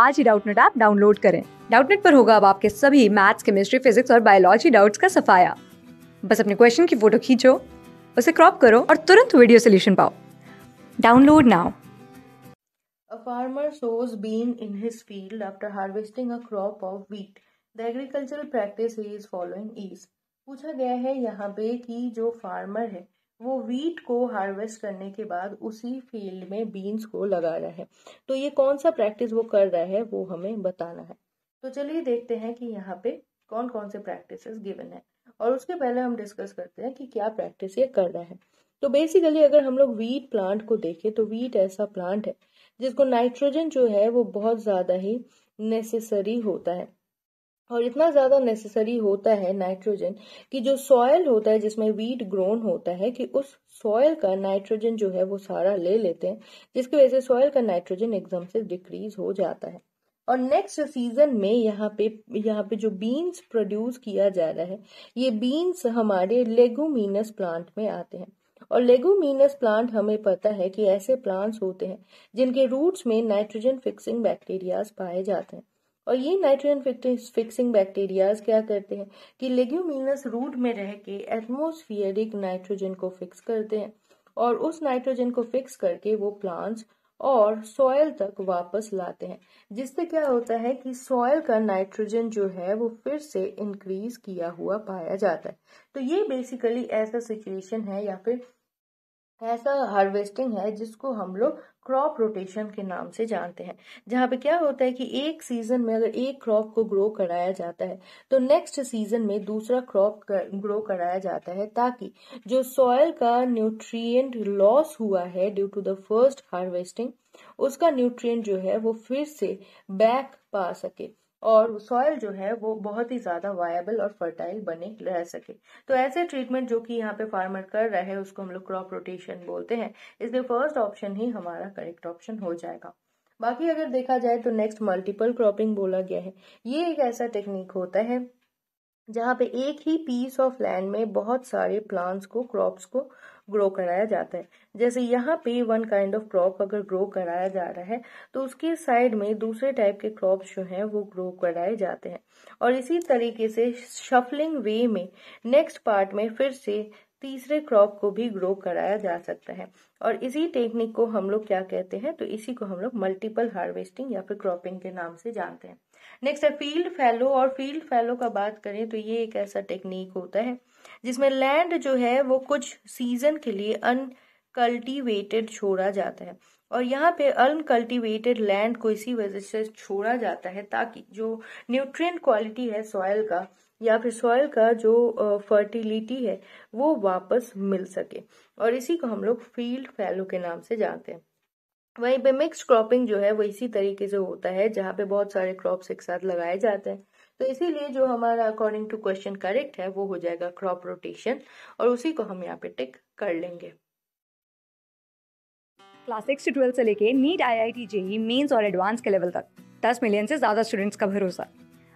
आज ही Doubtnut app download करें डाउटनेट पर होगा अब आपके सभी मैथ्स केमिस्ट्री फिजिक्स और बायोलॉजी डाउट्स का सफाया बस अपने क्वेश्चन की फोटो खींचो उसे क्रॉप करो और तुरंत वीडियो सोल्यूशन पाओ download now A farmer sows bean in his field after harvesting a crop of wheat. The agricultural practice he is following is पूछा गया है यहाँ पे कि जो farmer है वो वीट को हार्वेस्ट करने के बाद उसी फील्ड में बीन्स को लगा रहा है तो ये कौन सा प्रैक्टिस वो कर रहा है वो हमें बताना है तो चलिए देखते हैं कि यहाँ पे कौन कौन से प्रैक्टिसेस गिवन है और उसके पहले हम डिस्कस करते हैं कि क्या प्रैक्टिस ये कर रहा है तो बेसिकली अगर हम लोग वीट प्लांट को देखें तो वीट ऐसा प्लांट है जिसको नाइट्रोजन जो है वो बहुत ज़्यादा ही नेसेसरी होता है और इतना ज़्यादा नेसेसरी होता है नाइट्रोजन कि जो सॉयल होता है जिसमें वीट ग्रोन होता है कि उस सॉयल का नाइट्रोजन जो है वो सारा ले लेते हैं जिसकी वजह से सॉयल का नाइट्रोजन एकदम से डिक्रीज हो जाता है और नेक्स्ट सीजन में यहाँ पे यहाँ पे जो बीन्स प्रोड्यूस किया जा रहा है ये बीन्स हमारे लेगुमीनस प्लांट में आते हैं और लेगुमीनस प्लांट हमें पता है कि ऐसे प्लांट्स होते हैं जिनके रूट्स में नाइट्रोजन फिक्सिंग बैक्टीरियाज पाए जाते हैं और ये नाइट्रोजन फिक्सिंग बैक्टीरियाज क्या करते हैं कि लेग्यूमिनस रूट में रह के एटमोस्फियरिक नाइट्रोजन को फिक्स करते हैं और उस नाइट्रोजन को फिक्स करके वो प्लांट्स और सॉयल तक वापस लाते हैं जिससे क्या होता है कि सॉयल का नाइट्रोजन जो है वो फिर से इंक्रीज किया हुआ पाया जाता है तो ये बेसिकली ऐसा सिचुएशन है या फिर ऐसा हार्वेस्टिंग है जिसको हम लोग क्रॉप रोटेशन के नाम से जानते हैं जहाँ पे क्या होता है कि एक सीजन में अगर एक क्रॉप को ग्रो कराया जाता है तो नेक्स्ट सीजन में दूसरा क्रॉप कर, ग्रो कराया जाता है ताकि जो सॉयल का न्यूट्रिएंट लॉस हुआ है due to the first harvesting उसका न्यूट्रिएंट जो है वो फिर से बैक पा सके और सॉयल जो है वो बहुत ही ज्यादा वायबल और फर्टाइल बने रह सके तो ऐसे ट्रीटमेंट जो कि यहाँ पे फार्मर कर रहे हैं उसको हम लोग क्रॉप रोटेशन बोलते हैं इसलिए फर्स्ट ऑप्शन ही हमारा करेक्ट ऑप्शन हो जाएगा बाकी अगर देखा जाए तो नेक्स्ट मल्टीपल क्रॉपिंग बोला गया है ये एक ऐसा टेक्निक होता है जहाँ पे एक ही पीस ऑफ लैंड में बहुत सारे प्लांट्स को क्रॉप्स को ग्रो कराया जाता है जैसे यहाँ पे वन काइंड ऑफ क्रॉप अगर ग्रो कराया जा रहा है तो उसके साइड में दूसरे टाइप के क्रॉप्स जो हैं वो ग्रो कराए जाते हैं और इसी तरीके से शफलिंग वे में नेक्स्ट पार्ट में फिर से तीसरे क्रॉप को भी ग्रो कराया जा सकता है और इसी टेक्निक को हम लोग क्या कहते हैं तो इसी को हम लोग मल्टीपल हार्वेस्टिंग या फिर क्रॉपिंग के नाम से जानते हैं नेक्स्ट है फील्ड फैलो और फील्ड फैलो का बात करें तो ये एक ऐसा टेक्निक होता है जिसमें लैंड जो है वो कुछ सीजन के लिए अनकल्टिवेटेड छोड़ा जाता है और यहाँ पे अनकल्टिवेटेड लैंड को इसी वजह से छोड़ा जाता है ताकि जो न्यूट्रिएंट क्वालिटी है सॉयल का या फिर सॉइल का जो फर्टिलिटी है वो वापस मिल सके और इसी को हम लोग फील्ड फैलो के नाम से जानते हैं वहीं पे मिक्स क्रॉपिंग जो है वो इसी तरीके से होता है जहाँ पे बहुत सारे क्रॉप्स एक साथ लगाए जाते हैं तो इसीलिए जो हमारा अकॉर्डिंग टू क्वेश्चन करेक्ट है वो हो जाएगा क्रॉप रोटेशन और उसी को हम यहाँ पे टिक कर लेंगे क्लास सिक्स से ट्वेल्थ से लेके NEET I I T JEE mains और एडवांस के लेवल तक दस मिलियन से ज़्यादा स्टूडेंट्स का भरोसा